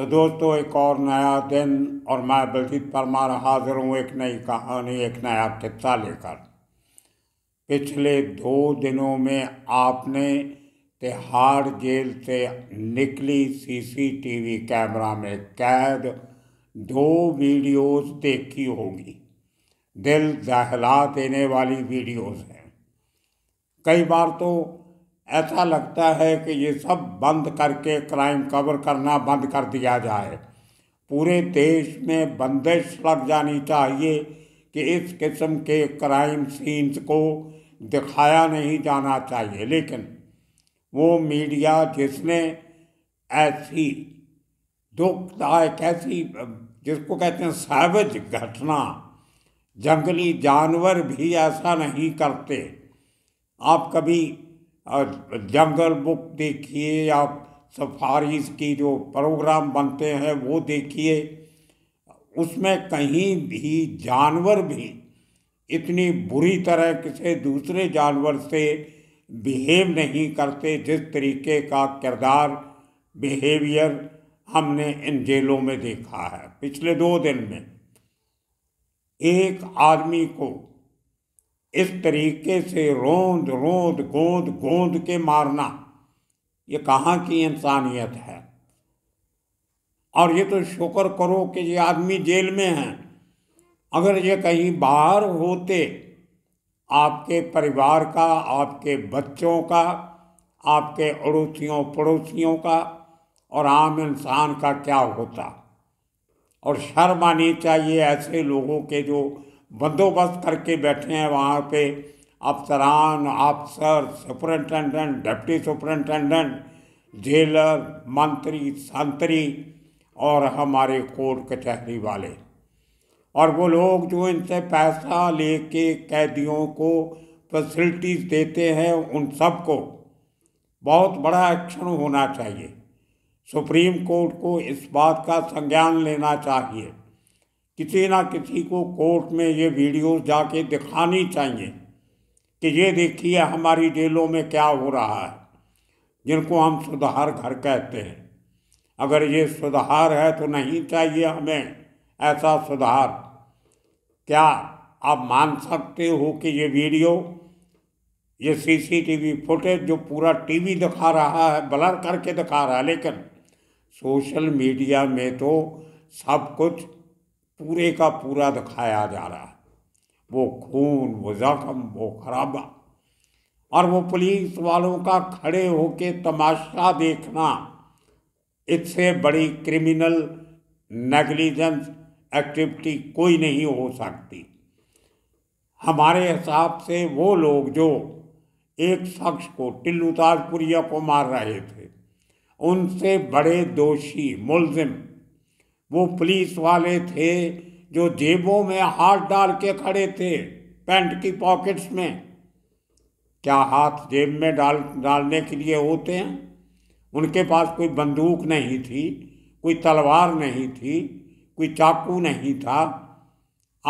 तो दोस्तों एक और नया दिन और मैं बलजीत परमार हाजिर हूँ एक नई कहानी एक नया किस्सा लेकर पिछले दो दिनों में आपने तिहाड़ जेल से निकली सीसीटीवी कैमरा में कैद दो वीडियोस देखी होगी दिल दहला देने वाली वीडियोस हैं कई बार तो ऐसा लगता है कि ये सब बंद करके क्राइम कवर करना बंद कर दिया जाए पूरे देश में बंदिश लग जानी चाहिए कि इस किस्म के क्राइम सीन्स को दिखाया नहीं जाना चाहिए लेकिन वो मीडिया जिसने ऐसी दुखदायक ऐसी जिसको कहते हैं सावज घटना जंगली जानवर भी ऐसा नहीं करते आप कभी जंगल बुक देखिए या सफारिस की जो प्रोग्राम बनते हैं वो देखिए उसमें कहीं भी जानवर भी इतनी बुरी तरह किसी दूसरे जानवर से बिहेव नहीं करते जिस तरीके का किरदार बिहेवियर हमने इन जेलों में देखा है पिछले दो दिन में एक आदमी को इस तरीके से रोंद रोंद गोंद गोंद के मारना ये कहाँ की इंसानियत है और ये तो शुक्र करो कि ये आदमी जेल में हैं अगर ये कहीं बाहर होते आपके परिवार का आपके बच्चों का आपके अड़ोसियों पड़ोसियों का और आम इंसान का क्या होता और शर्म आनी चाहिए ऐसे लोगों के जो बंदोबस्त करके बैठे हैं वहाँ पे अफसरान अफसर सुपरिनटेंडेंट डिप्टी सुपरिनटेंडेंट जेलर मंत्री संतरी और हमारे कोर्ट कचहरी वाले और वो लोग जो इनसे पैसा लेके कैदियों को फैसिलिटीज़ देते हैं उन सबको बहुत बड़ा एक्शन होना चाहिए सुप्रीम कोर्ट को इस बात का संज्ञान लेना चाहिए किसी ना किसी को कोर्ट में ये वीडियो जाके दिखानी चाहिए कि ये देखिए हमारी जेलों में क्या हो रहा है जिनको हम सुधार घर कहते हैं अगर ये सुधार है तो नहीं चाहिए हमें ऐसा सुधार क्या आप मान सकते हो कि ये वीडियो ये सीसीटीवी फुटेज जो पूरा टीवी दिखा रहा है ब्लर करके दिखा रहा है लेकिन सोशल मीडिया में तो सब कुछ पूरे का पूरा दिखाया जा रहा है वो खून वो जख्म वो खराबा और वो पुलिस वालों का खड़े होके तमाशा देखना इससे बड़ी क्रिमिनल नेग्लिजेंस एक्टिविटी कोई नहीं हो सकती हमारे हिसाब से वो लोग जो एक शख्स को टिल्लू ताजपुरिया को मार रहे थे उनसे बड़े दोषी मुलजिम वो पुलिस वाले थे जो जेबों में हाथ डाल के खड़े थे पैंट की पॉकेट्स में क्या हाथ जेब में डाल डालने के लिए होते हैं उनके पास कोई बंदूक नहीं थी कोई तलवार नहीं थी कोई चाकू नहीं था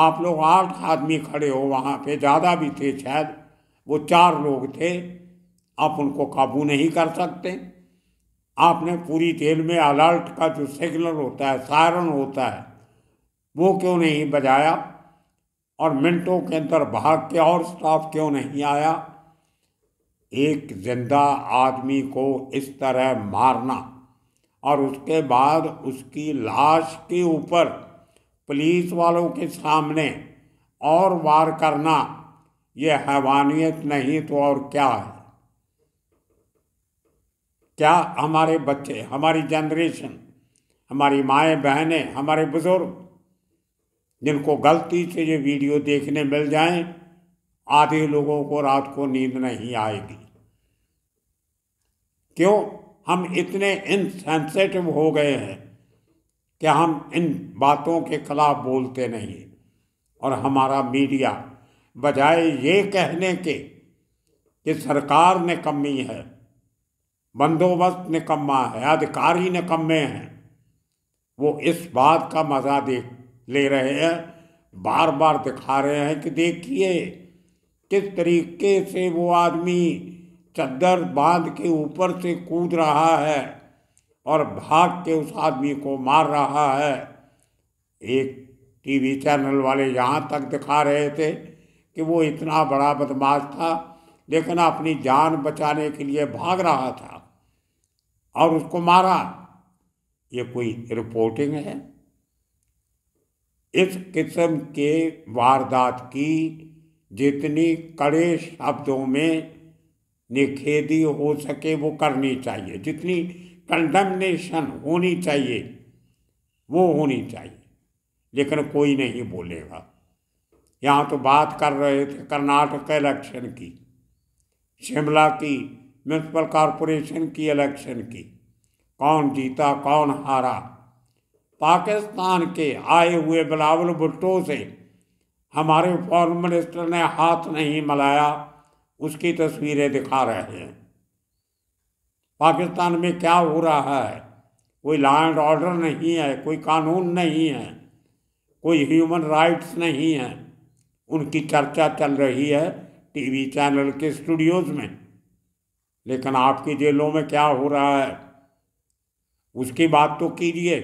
आप लोग आठ आदमी खड़े हो वहाँ पे ज़्यादा भी थे शायद वो चार लोग थे आप उनको काबू नहीं कर सकते आपने पूरी तेल में अलर्ट का जो सिग्नल होता है सायरन होता है वो क्यों नहीं बजाया और मिनटों के अंदर भाग के और स्टाफ क्यों नहीं आया एक जिंदा आदमी को इस तरह मारना और उसके बाद उसकी लाश के ऊपर पुलिस वालों के सामने और वार करना ये हैवानियत नहीं तो और क्या है क्या हमारे बच्चे हमारी जनरेशन हमारी माएँ बहनें हमारे बुजुर्ग जिनको गलती से ये वीडियो देखने मिल जाएं आधे लोगों को रात को नींद नहीं आएगी क्यों हम इतने इनसेंसिटिव हो गए हैं कि हम इन बातों के खिलाफ बोलते नहीं और हमारा मीडिया बजाय ये कहने के कि सरकार ने कमी है बंदोबस्त निकम्मा है अधिकारी निकम्मे हैं वो इस बात का मजा देख ले रहे हैं बार बार दिखा रहे हैं कि देखिए किस तरीके से वो आदमी चद्दर बांध के ऊपर से कूद रहा है और भाग के उस आदमी को मार रहा है एक टीवी चैनल वाले यहाँ तक दिखा रहे थे कि वो इतना बड़ा बदमाश था लेकिन अपनी जान बचाने के लिए भाग रहा था और उसको मारा ये कोई रिपोर्टिंग है इस किस्म के वारदात की जितनी कड़े शब्दों में निखेदी हो सके वो करनी चाहिए जितनी कंडमनेशन होनी चाहिए वो होनी चाहिए लेकिन कोई नहीं बोलेगा यहाँ तो बात कर रहे थे कर्नाटक इलेक्शन की शिमला की म्यूनसिपल कॉरपोरेशन की इलेक्शन की कौन जीता कौन हारा पाकिस्तान के आए हुए बिलावल भुट्टो से हमारे फॉरन मिनिस्टर ने हाथ नहीं मिलाया उसकी तस्वीरें दिखा रहे हैं पाकिस्तान में क्या हो रहा है कोई लॉ एंड ऑर्डर नहीं है कोई कानून नहीं है कोई ह्यूमन राइट्स नहीं है उनकी चर्चा चल रही है टीवी चैनल के स्टूडियोज़ में लेकिन आपकी जेलों में क्या हो रहा है उसकी बात तो कीजिए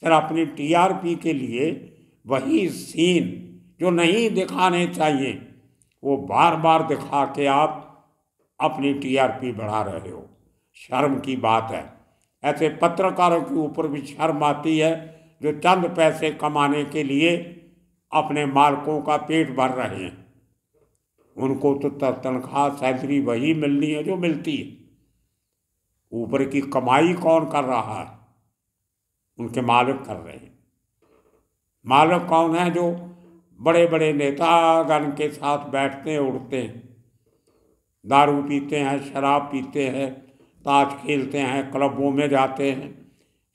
फिर अपनी टीआरपी के लिए वही सीन जो नहीं दिखाने चाहिए वो बार बार दिखा के आप अपनी टीआरपी बढ़ा रहे हो शर्म की बात है ऐसे पत्रकारों के ऊपर भी शर्म आती है जो चंद पैसे कमाने के लिए अपने मालकों का पेट भर रहे हैं उनको तो तनख्वाह सैलरी वही मिलनी है जो मिलती है ऊपर की कमाई कौन कर रहा है उनके मालिक कर रहे हैं मालिक कौन है जो बड़े बड़े नेतागण के साथ बैठते हैं उड़ते हैं दारू पीते हैं शराब पीते हैं ताश खेलते हैं क्लबों में जाते हैं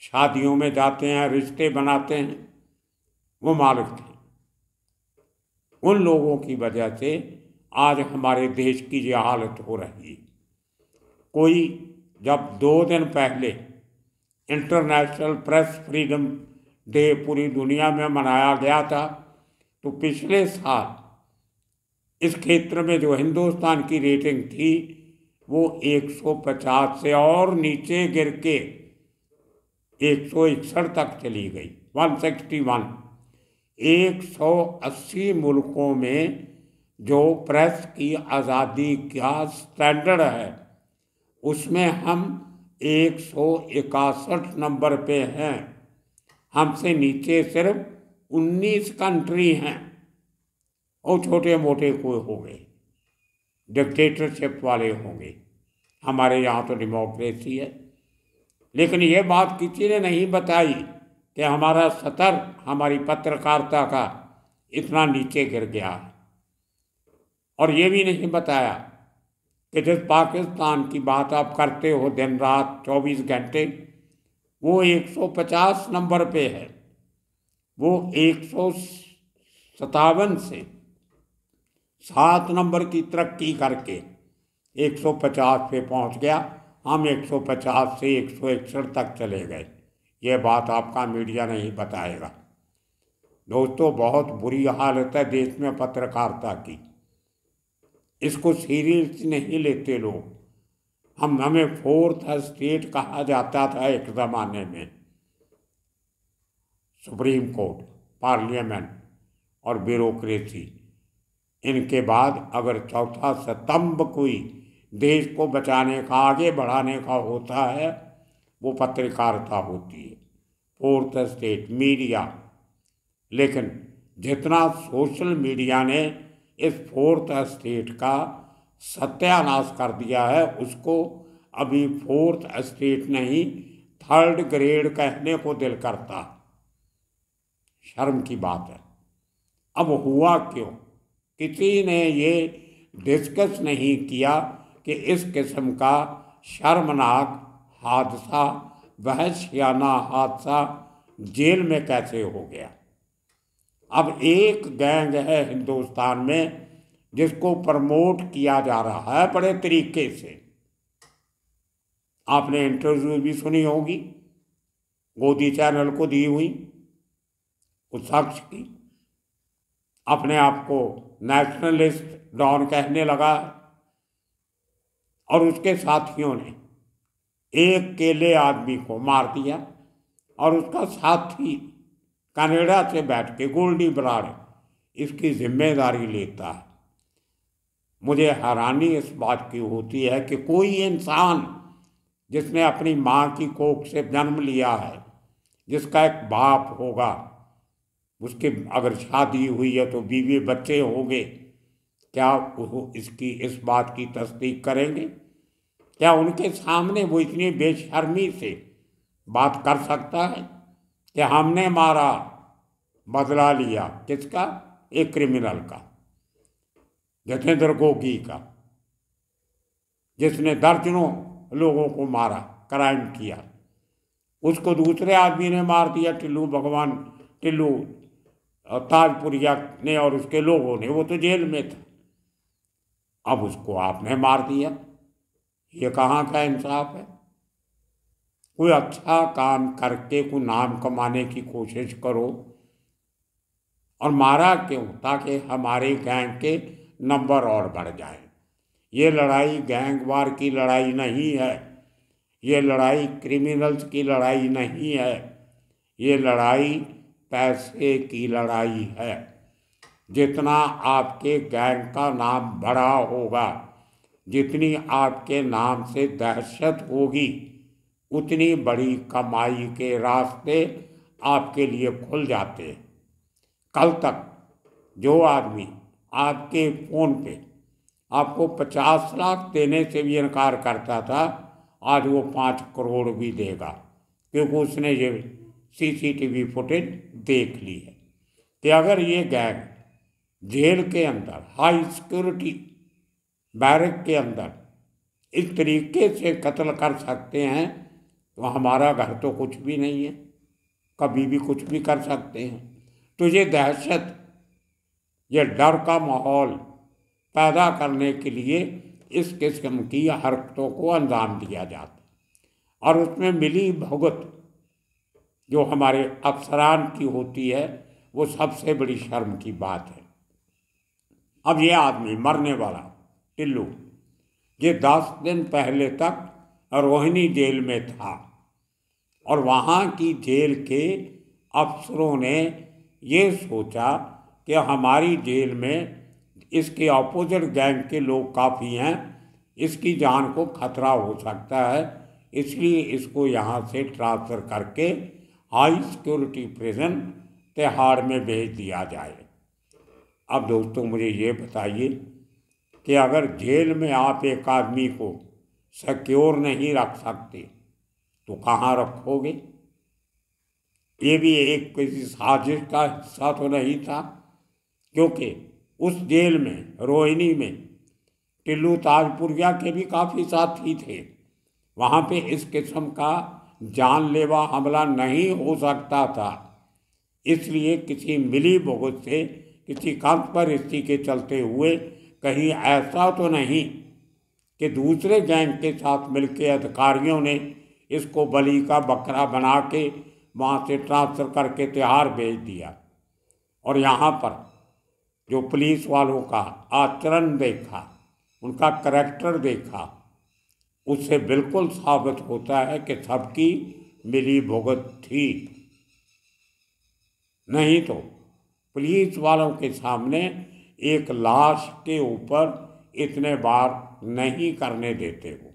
शादियों में जाते हैं रिश्ते बनाते हैं वो मालिक थे उन लोगों की वजह से आज हमारे देश की ये हालत हो रही है कोई जब दो दिन पहले इंटरनेशनल प्रेस फ्रीडम डे पूरी दुनिया में मनाया गया था तो पिछले साल इस क्षेत्र में जो हिंदुस्तान की रेटिंग थी वो 150 से और नीचे गिर के एक तक चली गई 161 180 मुल्कों में जो प्रेस की आज़ादी का स्टैंडर्ड है उसमें हम एक सौ नंबर पे हैं हमसे नीचे सिर्फ उन्नीस कंट्री हैं और छोटे मोटे कोई हो गए डिक्टेटरशिप वाले होंगे हमारे यहाँ तो डेमोक्रेसी है लेकिन ये बात किसी ने नहीं बताई कि हमारा सतर हमारी पत्रकारिता का इतना नीचे गिर गया है और ये भी नहीं बताया कि जिस पाकिस्तान की बात आप करते हो दिन रात 24 घंटे वो 150 नंबर पे है वो एक सतावन से सात नंबर की तरक्की करके 150 पे पहुंच गया हम 150 से एक तक चले गए ये बात आपका मीडिया नहीं बताएगा दोस्तों बहुत बुरी हालत है देश में पत्रकारिता की इसको सीरियस नहीं लेते लोग हम हमें फोर्थ स्टेट कहा जाता था एक ज़माने में सुप्रीम कोर्ट पार्लियामेंट और ब्यूरोक्रेसी इनके बाद अगर चौथा स्तंभ कोई देश को बचाने का आगे बढ़ाने का होता है वो पत्रकारिता होती है फोर्थ स्टेट मीडिया लेकिन जितना सोशल मीडिया ने इस फोर्थ स्टेट का सत्यानाश कर दिया है उसको अभी फोर्थ स्टेट नहीं थर्ड ग्रेड कहने को दिल करता शर्म की बात है अब हुआ क्यों किसी ने ये डिस्कस नहीं किया कि इस किस्म का शर्मनाक हादसा वह हादसा जेल में कैसे हो गया अब एक गैंग है हिंदुस्तान में जिसको प्रमोट किया जा रहा है बड़े तरीके से आपने इंटरव्यू भी सुनी होगी गोदी चैनल को दी हुई उस शख्स की अपने आप को नेशनलिस्ट डॉन कहने लगा और उसके साथियों ने एक केले आदमी को मार दिया और उसका साथी कनाडा से बैठ के गोल्डी ब्राड इसकी जिम्मेदारी लेता है मुझे हैरानी इस बात की होती है कि कोई इंसान जिसने अपनी माँ की कोख से जन्म लिया है जिसका एक बाप होगा उसके अगर शादी हुई है तो बीवी बच्चे होंगे क्या वो इसकी इस बात की तस्दीक करेंगे क्या उनके सामने वो इतनी बेशर्मी से बात कर सकता है कि हमने मारा बदला लिया किसका एक क्रिमिनल का जतेंद्र गोगी का जिसने दर्जनों लोगों को मारा क्राइम किया उसको दूसरे आदमी ने मार दिया टिल्लू भगवान टिल्लू ताजपुरिया ने और उसके लोगों ने वो तो जेल में था अब उसको आपने मार दिया ये कहाँ का इंसाफ है कोई अच्छा काम करके कोई नाम कमाने की कोशिश करो और मारा क्यों ताकि हमारे गैंग के नंबर और बढ़ जाए ये लड़ाई गैंगवार की लड़ाई नहीं है ये लड़ाई क्रिमिनल्स की लड़ाई नहीं है ये लड़ाई पैसे की लड़ाई है जितना आपके गैंग का नाम बड़ा होगा जितनी आपके नाम से दहशत होगी उतनी बड़ी कमाई के रास्ते आपके लिए खुल जाते हैं कल तक जो आदमी आपके फ़ोन पे आपको पचास लाख देने से भी इनकार करता था आज वो पाँच करोड़ भी देगा क्योंकि उसने ये सीसीटीवी फुटेज देख ली है कि अगर ये गैंग जेल के अंदर हाई सिक्योरिटी बैरक के अंदर इस तरीके से कत्ल कर सकते हैं तो हमारा घर तो कुछ भी नहीं है कभी भी कुछ भी कर सकते हैं तो ये दहशत ये डर का माहौल पैदा करने के लिए इस किस्म की हरकतों को अंजाम दिया जाता और उसमें मिली भगत जो हमारे अफसरान की होती है वो सबसे बड़ी शर्म की बात है अब ये आदमी मरने वाला टिल्लू ये दस दिन पहले तक रोहिणी जेल में था और वहाँ की जेल के अफसरों ने ये सोचा कि हमारी जेल में इसके ऑपोजिट गैंग के लोग काफ़ी हैं इसकी जान को खतरा हो सकता है इसलिए इसको यहाँ से ट्रांसफ़र करके हाई सिक्योरिटी प्रिजन तिहाड़ में भेज दिया जाए अब दोस्तों मुझे ये बताइए कि अगर जेल में आप एक आदमी को सिक्योर नहीं रख सकते तो कहाँ रखोगे ये भी एक किसी साजिश का हिस्सा तो नहीं था क्योंकि उस जेल में रोहिणी में टिल्लू ताजपुरिया के भी काफ़ी साथी थे वहाँ पे इस किस्म का जानलेवा हमला नहीं हो सकता था इसलिए किसी मिली बहुत से किसी कंत पर स्थिति के चलते हुए कहीं ऐसा तो नहीं कि दूसरे गैंग के साथ मिलकर अधिकारियों ने इसको बली का बकरा बना के वहाँ से ट्रांसफ़र करके त्यौहार भेज दिया और यहाँ पर जो पुलिस वालों का आचरण देखा उनका करैक्टर देखा उससे बिल्कुल साबित होता है कि सबकी मिली भुगत थी नहीं तो पुलिस वालों के सामने एक लाश के ऊपर इतने बार नहीं करने देते वो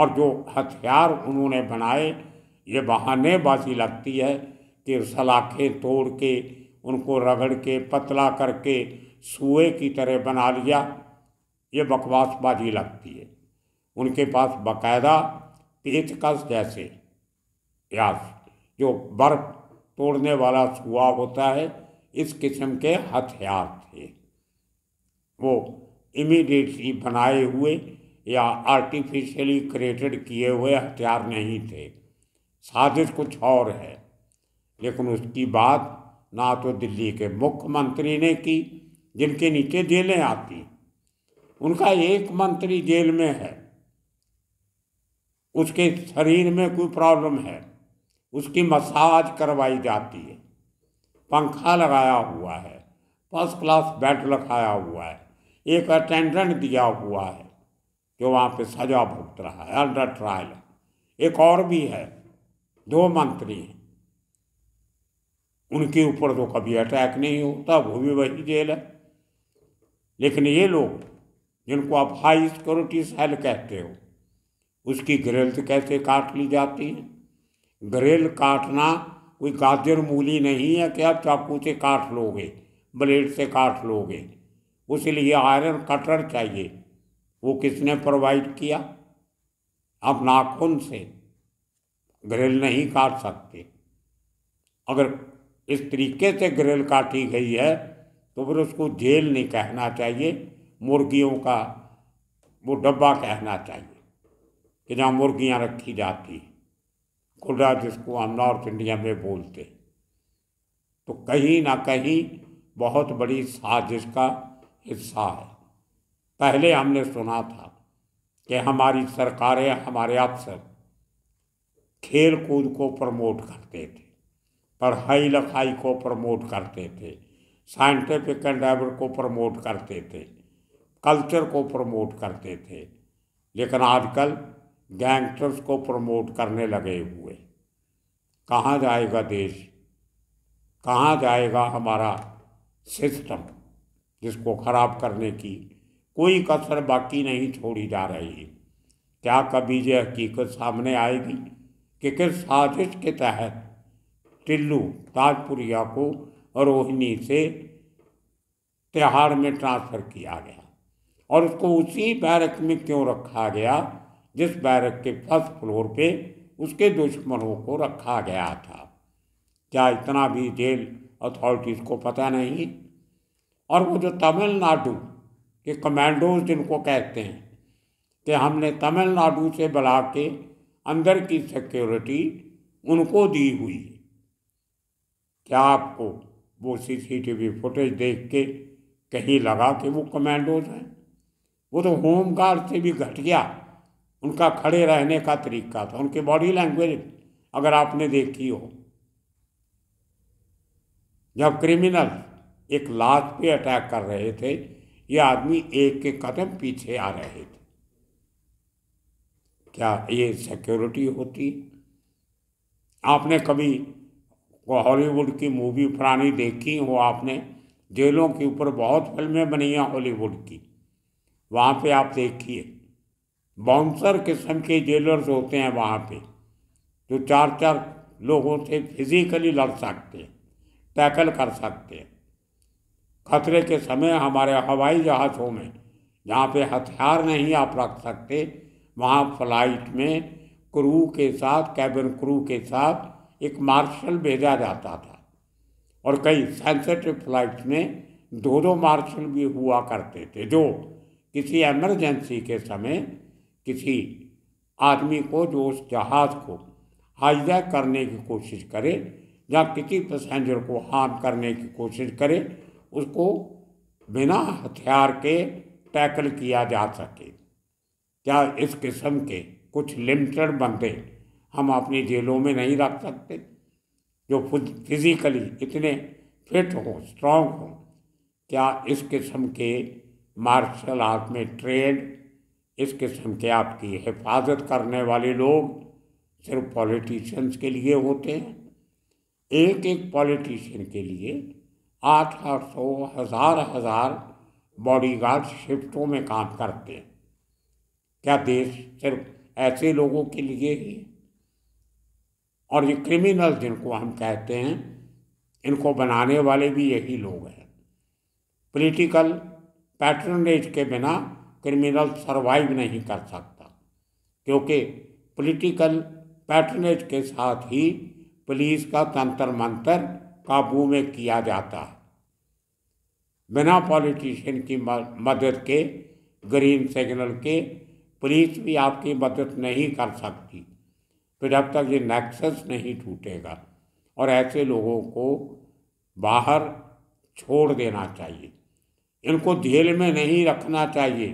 और जो हथियार उन्होंने बनाए ये बहानेबाजी लगती है कि सलाखें तोड़ के उनको रगड़ के पतला करके सुए की तरह बना लिया ये बकवासबाजी लगती है उनके पास बकायदा पेचकश जैसे या जो बर्फ तोड़ने वाला सुआ होता है इस किस्म के हथियार वो इमीडिएटली बनाए हुए या आर्टिफिशियली क्रिएटेड किए हुए हथियार नहीं थे साजिश कुछ और है लेकिन उसकी बात ना तो दिल्ली के मुख्यमंत्री ने की जिनके नीचे जेलें आती उनका एक मंत्री जेल में है उसके शरीर में कोई प्रॉब्लम है उसकी मसाज करवाई जाती है पंखा लगाया हुआ है फर्स्ट क्लास बेड लगाया हुआ है एक अटेंडेंट दिया हुआ है जो वहाँ पे सजा भुगत रहा है अंडर ट्रायल एक और भी है दो मंत्री हैं उनके ऊपर तो कभी अटैक नहीं होता वो भी वही जेल है लेकिन ये लोग जिनको आप हाई सिक्योरिटी सेल कहते हो उसकी ग्रेल तो कैसे काट ली जाती है ग्रेल काटना कोई गाजर मूली नहीं है कि आप चाकू से काट लोगे ब्लेड से काट लोगे लिए आयरन कटर चाहिए वो किसने प्रोवाइड किया आप नाखून से ग्रिल नहीं काट सकते अगर इस तरीके से ग्रिल काटी गई है तो फिर उसको जेल नहीं कहना चाहिए मुर्गियों का वो डब्बा कहना चाहिए कि जहाँ मुर्गियाँ रखी जाती हैं खुदा जिसको हम नॉर्थ इंडिया में बोलते तो कहीं ना कहीं बहुत बड़ी साजिश का हिस्सा है पहले हमने सुना था कि हमारी सरकारें हमारे अफसर खेल कूद को प्रमोट करते थे पढ़ाई लिखाई को प्रमोट करते थे साइंटिफिक एंडेवर को प्रमोट करते थे कल्चर को प्रमोट करते थे लेकिन आजकल गैंगस्टर्स को प्रमोट करने लगे हुए कहाँ जाएगा देश कहाँ जाएगा हमारा सिस्टम जिसको खराब करने की कोई कसर बाकी नहीं छोड़ी जा रही है क्या कभी ये हकीकत सामने आएगी कि किस साजिश के तहत टिल्लू ताजपुरिया को रोहिणी से तिहाड़ में ट्रांसफ़र किया गया और उसको उसी बैरक में क्यों रखा गया जिस बैरक के फर्स्ट फ्लोर पे उसके दुश्मनों को रखा गया था क्या इतना भी जेल अथॉरिटीज़ को पता नहीं और वो जो तमिलनाडु के कमांडोज जिनको कहते हैं कि हमने तमिलनाडु से बुला के अंदर की सिक्योरिटी उनको दी हुई क्या आपको वो सीसीटीवी फुटेज देख के कहीं लगा कि वो कमांडोज हैं वो तो होम गार्ड से भी घटिया उनका खड़े रहने का तरीका था उनकी बॉडी लैंग्वेज अगर आपने देखी हो जब क्रिमिनल एक लात पे अटैक कर रहे थे ये आदमी एक के कदम पीछे आ रहे थे क्या ये सिक्योरिटी होती आपने कभी हॉलीवुड की मूवी पुरानी देखी हो आपने जेलों के ऊपर बहुत फिल्में बनी हैं हॉलीवुड की वहाँ पे आप देखिए बाउंसर किस्म के जेलर्स होते हैं वहाँ पे जो चार चार लोगों से फिजिकली लड़ सकते हैं टैकल कर सकते हैं खतरे के समय हमारे हवाई जहाज़ों में जहाँ पे हथियार नहीं आप रख सकते वहाँ फ्लाइट में क्रू के साथ कैबिन क्रू के साथ एक मार्शल भेजा जाता था और कई सेंसिटिव फ्लाइट्स में दो दो मार्शल भी हुआ करते थे जो किसी एमरजेंसी के समय किसी आदमी को जो उस जहाज़ को हाईजैक करने की कोशिश करे या किसी पैसेंजर को हार्म करने की कोशिश करे उसको बिना हथियार के टैकल किया जा सके क्या इस किस्म के कुछ लिमिटेड बंदे हम अपनी जेलों में नहीं रख सकते जो फिजिकली इतने फिट हों स्ट्रांग हों क्या इस किस्म के मार्शल आर्ट में ट्रेड इस किस्म के आपकी हिफाजत करने वाले लोग सिर्फ पॉलिटिशियंस के लिए होते हैं एक एक पॉलिटिशियन के लिए आठ आठ सौ हजार हजार बॉडीगार्ड शिफ्टों में काम करते हैं क्या देश सिर्फ ऐसे लोगों के लिए ही और ये क्रिमिनल जिनको हम कहते हैं इनको बनाने वाले भी यही लोग हैं पॉलिटिकल पैटर्नेज के बिना क्रिमिनल सरवाइव नहीं कर सकता क्योंकि पॉलिटिकल पैटर्नेज के साथ ही पुलिस का तंत्र मंत्र काबू में किया जाता है बिना पॉलिटिशियन की मदद के ग्रीन सिग्नल के पुलिस भी आपकी मदद नहीं कर सकती तो जब तक ये नेक्सस नहीं टूटेगा और ऐसे लोगों को बाहर छोड़ देना चाहिए इनको जेल में नहीं रखना चाहिए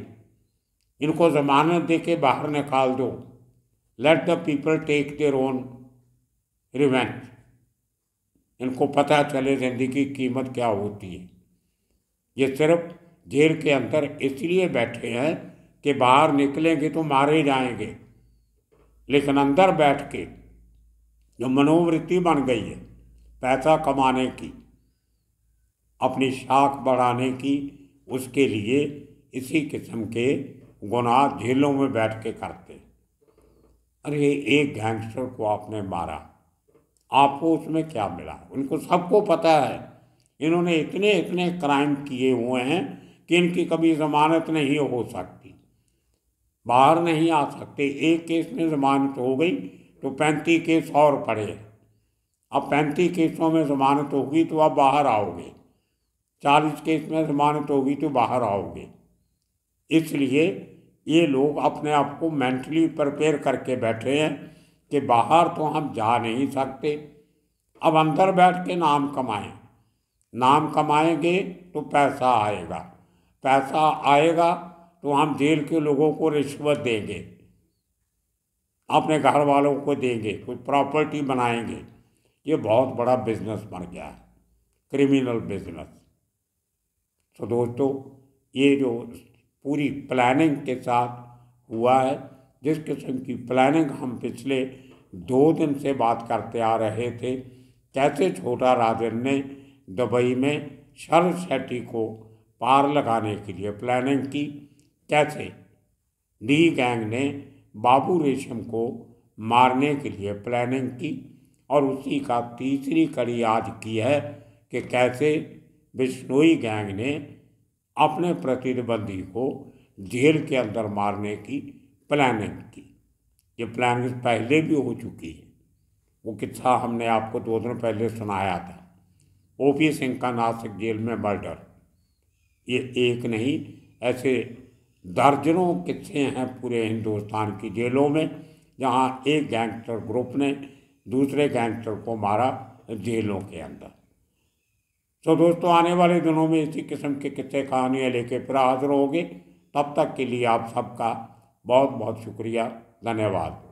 इनको जमानत दे के बाहर निकाल दो let the people take their own revenge इनको पता चले जिंदगी की कीमत क्या होती है ये सिर्फ जेल के अंदर इसलिए बैठे हैं कि बाहर निकलेंगे तो मारे जाएंगे लेकिन अंदर बैठ के जो मनोवृत्ति बन गई है पैसा कमाने की अपनी शाख बढ़ाने की उसके लिए इसी किस्म के गुनाह जेलों में बैठ के करते अरे एक गैंगस्टर को आपने मारा आपको उसमें क्या मिला उनको सबको पता है इन्होंने इतने इतने क्राइम किए हुए हैं कि इनकी कभी जमानत नहीं हो सकती बाहर नहीं आ सकते एक केस में जमानत हो गई तो पैंतीस केस और पड़े अब पैंतीस केसों में जमानत होगी तो आप बाहर आओगे चालीस केस में जमानत होगी तो बाहर आओगे इसलिए ये लोग अपने आप को मेंटली प्रिपेयर करके बैठे हैं कि बाहर तो हम जा नहीं सकते अब अंदर बैठ के नाम कमाएं नाम कमाएंगे तो पैसा आएगा पैसा आएगा तो हम जेल के लोगों को रिश्वत देंगे अपने घर वालों को देंगे कुछ प्रॉपर्टी बनाएंगे ये बहुत बड़ा बिजनेस बन गया है क्रिमिनल बिजनेस तो दोस्तों ये जो पूरी प्लानिंग के साथ हुआ है जिस किस्म की प्लानिंग हम पिछले दो दिन से बात करते आ रहे थे कैसे छोटा राजन ने दुबई में शरद शेट्टी को पार लगाने के लिए प्लानिंग की कैसे डी गैंग ने बाबू रेशम को मारने के लिए प्लानिंग की और उसी का तीसरी कड़ी आज की है कि कैसे बिश्नोई गैंग ने अपने प्रतिद्वंदी को जेल के अंदर मारने की प्लानिंग की ये प्लानिंग पहले भी हो चुकी है वो किस्सा हमने आपको दो दिन पहले सुनाया था ओ पी सिंह का नासिक जेल में मर्डर ये एक नहीं ऐसे दर्जनों किस्से हैं पूरे हिंदुस्तान की जेलों में जहाँ एक गैंगस्टर ग्रुप ने दूसरे गैंगस्टर को मारा जेलों के अंदर तो दोस्तों आने वाले दिनों में इसी किस्म के किस्से कहानियाँ लेके फिर हाजिर होंगे तब तक के लिए आप सबका बहुत बहुत शुक्रिया धन्यवाद